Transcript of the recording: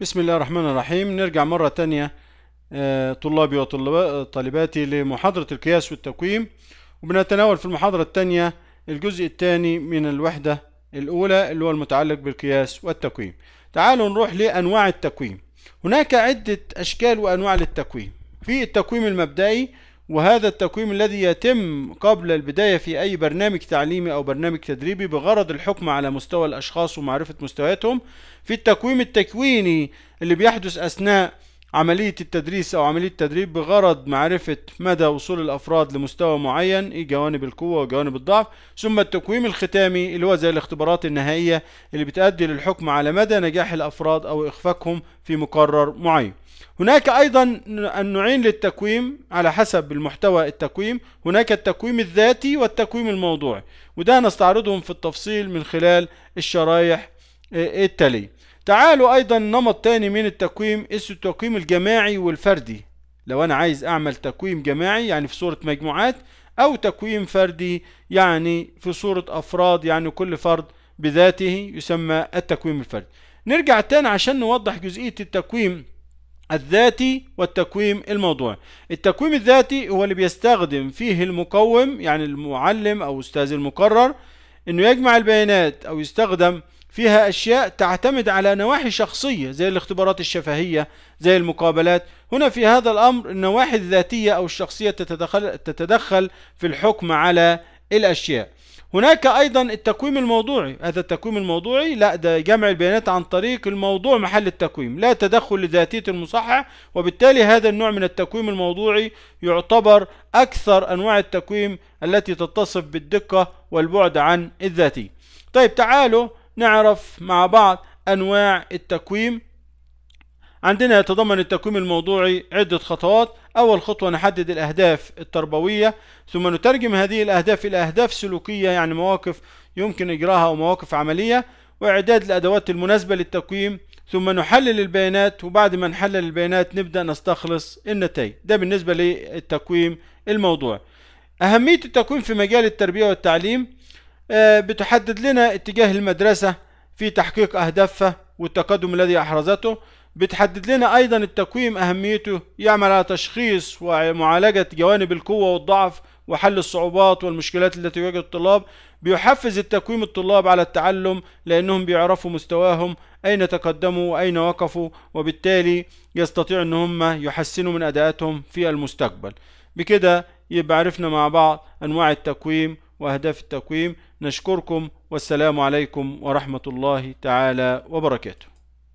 بسم الله الرحمن الرحيم نرجع مرة تانية آه، طلابي وطالباتي لمحاضرة القياس والتقويم وبنتناول في المحاضرة التانية الجزء الثاني من الوحدة الأولى اللي هو المتعلق بالقياس والتقويم تعالوا نروح لأنواع التقويم هناك عدة أشكال وأنواع للتقويم في التقويم المبدئي وهذا التقويم الذي يتم قبل البداية في أي برنامج تعليمي أو برنامج تدريبي بغرض الحكم على مستوى الأشخاص ومعرفة مستوياتهم في التقويم التكويني اللي بيحدث أثناء عملية التدريس أو عملية التدريب بغرض معرفة مدى وصول الأفراد لمستوى معين إيه جوانب القوة وجوانب الضعف ثم التقويم الختامي اللي هو زي الاختبارات النهائية اللي بتؤدي للحكم على مدى نجاح الأفراد أو إخفاقهم في مقرر معين هناك أيضا النوعين للتقويم على حسب المحتوى التقويم هناك التقويم الذاتي والتقويم الموضوعي وده نستعرضهم في التفصيل من خلال الشرايح آه، التالية تعالوا ايضا نمط تاني من التقويم اسمه التقويم الجماعي والفردي لو انا عايز اعمل تقويم جماعي يعني في صورة مجموعات او تقويم فردي يعني في صورة افراد يعني كل فرد بذاته يسمى التقويم الفردي نرجع تاني عشان نوضح جزئية التقويم الذاتي والتقويم الموضوعي التقويم الذاتي هو اللي بيستخدم فيه المقوم يعني المعلم او استاذ المقرر انه يجمع البيانات او يستخدم فيها أشياء تعتمد على نواحي شخصية زي الاختبارات الشفهية زي المقابلات هنا في هذا الأمر النواحي الذاتية أو الشخصية تتدخل, تتدخل في الحكم على الأشياء هناك أيضا التقويم الموضوعي هذا التقويم الموضوعي لا ده جمع البيانات عن طريق الموضوع محل التقويم لا تدخل لذاتية المصحح وبالتالي هذا النوع من التقويم الموضوعي يعتبر أكثر أنواع التقويم التي تتصف بالدقة والبعد عن الذاتي طيب تعالوا نعرف مع بعض أنواع التقويم عندنا يتضمن التقويم الموضوعي عدة خطوات أول خطوة نحدد الأهداف التربوية ثم نترجم هذه الأهداف إلى أهداف سلوكية يعني مواقف يمكن إجراها أو مواقف عملية وإعداد الأدوات المناسبة للتقويم ثم نحلل البيانات وبعد ما نحلل البيانات نبدأ نستخلص النتائج ده بالنسبة للتقويم الموضوعي أهمية التقويم في مجال التربية والتعليم آه، بتحدد لنا اتجاه المدرسة في تحقيق أهدافها والتقدم الذي أحرزته بتحدد لنا أيضا التقويم أهميته يعمل على تشخيص ومعالجة جوانب القوة والضعف وحل الصعوبات والمشكلات التي يواجه الطلاب بيحفز التقويم الطلاب على التعلم لأنهم بيعرفوا مستواهم أين تقدموا وأين وقفوا وبالتالي يستطيع أن هم يحسنوا من أداءاتهم في المستقبل بكده يبقى عرفنا مع بعض أنواع التقويم وأهداف التقويم نشكركم والسلام عليكم ورحمة الله تعالى وبركاته